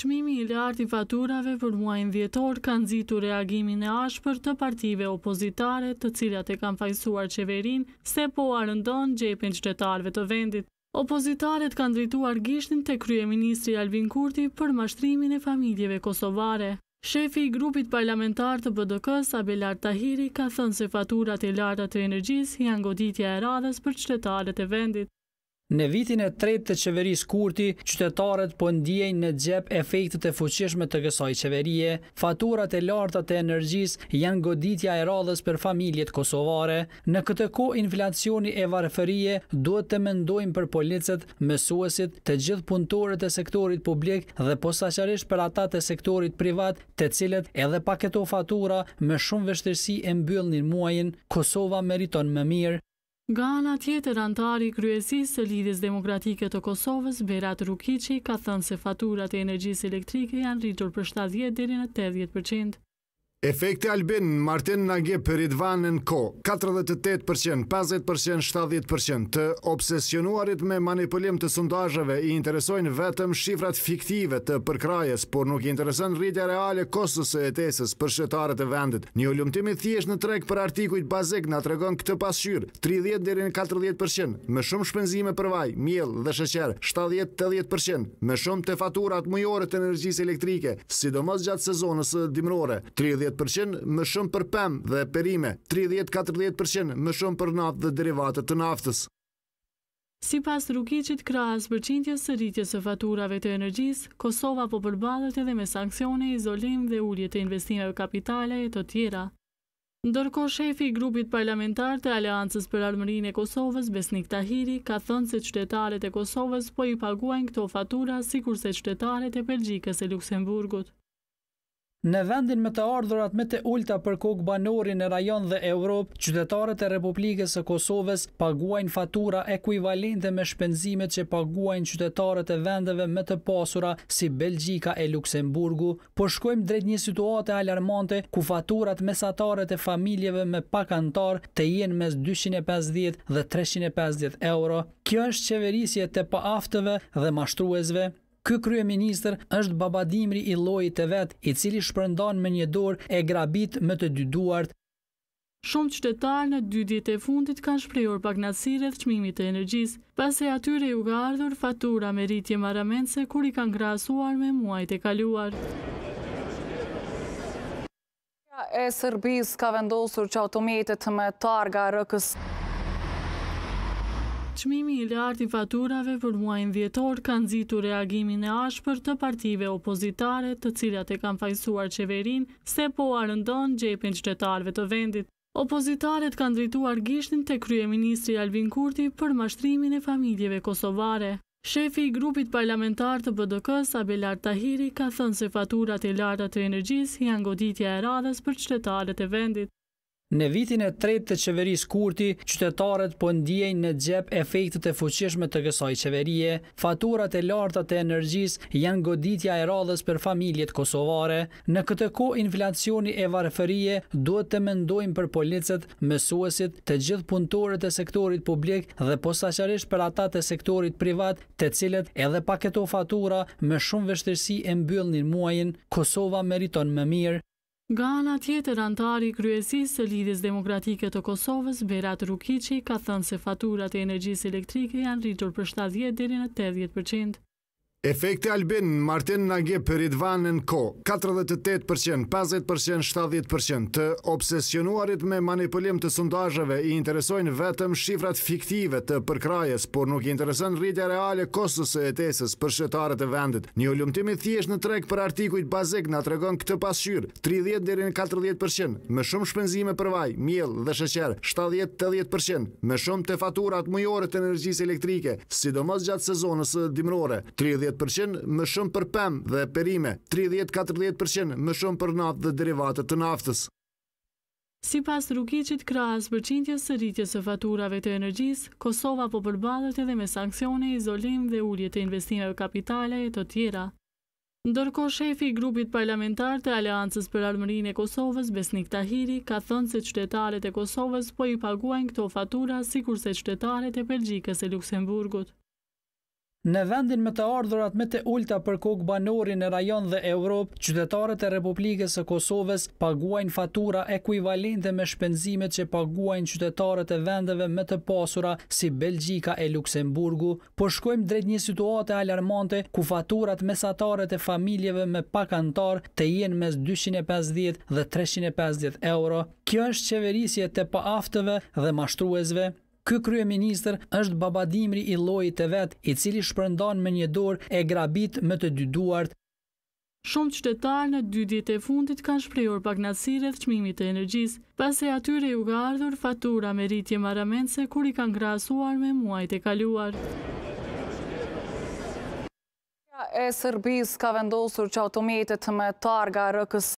Çmimi i lartë i faturave për muajin dhjetor ka nxitur reagimin e ashpër të partive opozitare, të cilat e kanë fajsuar qeverinë se po arëndon xhepin qytetarëve të vendit. Opozitarët kanë drejtuar gishtin te kryeministri Albin Kurti për mashtrimin e familjeve kosovare. Shefi i grupit parlamentar të BDK-s, Abelar Tahiri, ka thënë se faturat e larta të energjisë janë goditja e radhës për qytetarët e vendit. Në vitin e tretë të qeverisë Kurti, qytetarët po ndjejnë në xhep efektet e fuqishme të kësaj qeverie. Faturat e larta të energjisë janë goditja e radhës për familjet kosovare. Në këtë kohë inflacioni e varfërie duhet të mendojmë për policet, mësuesit, të gjithë punëtorët e sektorit publik dhe posaçërisht për ata të sektorit privat, të cilët edhe pa këto fatura me shumë vështirësi e mbyllnin muajin. Kosova meriton më mirë. Nga ana tjetër antari i kryesisë së Lidhjes Demokratike të Kosovës, Berat Rukiçi, ka thënë se faturat e energjisë elektrike janë rritur për 70 deri në 80%. Efekte Albin, Martin Nagip, Ridvan në ko, 48%, 50%, 70% të obsesionuarit me manipulim të sondajëve i interesojnë vetëm shifrat fiktive të përkrajes, por nuk i interesën rritja reale kosës e etesis për shetarët e vendit. Një ullumtimi thjesht në treg për artikujt bazik në tregon këtë pasqyr, 30-40%, me shumë shpenzime për vaj, mjel dhe shesher, 70-80%, me shumë të faturat mujore të energjisë elektrike, sidomos gjatë sezonës dimrore, 30%. 30% më shumë për pemë dhe perime, 30-40% më shumë për naftë dhe derivatët të naftës. Si pas rukicit kras për qintjes së rritjes së faturave të energjis, Kosova po përbalët edhe me sankcione, izolim dhe ullje të investimeve kapitale e të tjera. Ndërko shefi i grupit parlamentar të Aleancës për Armërin e Kosovës, Besnik Tahiri, ka thënë se qytetarët e Kosovës po i paguajnë këto fatura si kurse qytetarët e Belgjikës e Luxemburgut. Në vendin me të ardhurat me të ulta për kokë banori në rajon dhe Evropë, qytetarët e Republikës e Kosovës paguajnë fatura ekuivalente me shpenzimet që paguajnë qytetarët e vendeve me të pasura si Belgjika e Luxemburgu, po shkojmë drejt një situate alarmante ku faturat mesatarët e familjeve me pakantar të jenë mes 250 dhe 350 euro. Kjo është qeverisje të paaftëve dhe mashtruesve. Ky kryeministër është babadimri i llojit të vet, i cili shpërndan me një dorë e grabit me të dy duart. Shumë qytetarë në dy ditë e fundit kanë shprehur pagnasi rreth çmimit të energjisë, pasi atyre ju ka ardhur fatura me rritje maramense kur i kanë krahasuar me muajt e kaluar e Serbis ka vendosur që automjetet me targa rëkës Çmimi i lartë i faturave për muajnë dhjetor kanë nxitur reagimin e ashpër të partive opozitare, të cilat e kanë fajsuar qeverinë se po arëndon xhepin qytetarëve të vendit. Opozitaret kanë drejtuar gishtin të krye Ministri Alvin Kurti për mashtrimin e familjeve kosovare. Shefi i grupit parlamentar të BDK, Sabelar Tahiri, ka thënë se faturat e lartat të energjis janë goditja e radhës për qëtetaret e vendit. Në vitin e tretë të qeverisë Kurti, qytetarët po ndjejnë në xhep efektet e fuqishme të kësaj qeverie. Faturat e larta të energjisë janë goditja e radhës për familjet kosovare. Në këtë kohë inflacioni e varëferie duhet të mendojmë për policet, mësuesit, të gjithë punëtorët e sektorit publik dhe posaçërisht për ata të sektorit privat, të cilët edhe pa këto fatura me shumë vështirësi e mbyllnin muajin. Kosova meriton më mirë ana tjetër antari i kryesisë të lidhjes demokratike të Kosovës, Berat Rukici, ka thënë se faturat e energjisë elektrike janë rritur për 70-80%. Efekte Albin Martin Nage për idvanën ko, 48%, 50%, 70% të obsesionuarit me manipulim të sondajëve i interesojnë vetëm shifrat fiktive të përkrajes, por nuk i interesën rritja reale kostës e etesës për shetarët e vendit. Një ullumtimi thjesht në trek për artikujt bazik në tregon këtë pasqyrë, 30-40%, me shumë shpenzime për vaj, miel dhe shëqer, 70-80%, me shumë të faturat mujore të energjisë elektrike, sidomos gjatë sezonës dimrore, 30 30% më shumë për pem dhe perime, 30-40% më shumë për naftë dhe derivatët të naftës. Si pas rukicit kras për qintjes së rritjes së faturave të energjis, Kosova po përbalët edhe me sankcione, izolim dhe ulljet e investimeve kapitale e të tjera. Ndërko shefi i grupit parlamentar të Aleancës për Armërin e Kosovës, Besnik Tahiri, ka thënë se qytetarët e Kosovës po i paguajnë këto fatura si kurse qytetarët e Belgjikës e Luxemburgut. Në vendin me të ardhurat me të ulta për kokë banorin në rajon dhe Europë, qytetarët e Republikës e Kosovës paguajnë fatura ekuivalente me shpenzimet që paguajnë qytetarët e vendeve me të pasura si Belgjika e Luxemburgu, po shkojmë drejt një situate alarmante ku faturat mesatare të familjeve me pak të jenë mes 250 dhe 350 euro. Kjo është qeverisje të pa aftëve dhe mashtruesve. Ky krye është babadimri i lojit e vetë i cili shpërndan me një dorë e grabit me të dy duart. Shumë qëtetarë në dy ditë e fundit kanë shprejor bagnasire dhe qmimit e energjisë, pas e atyre ju ga ardhur fatura me rritje maramense kur i kanë grasuar me muajt e kaluar e Sërbis ka vendosur që automjetet me targa rëkës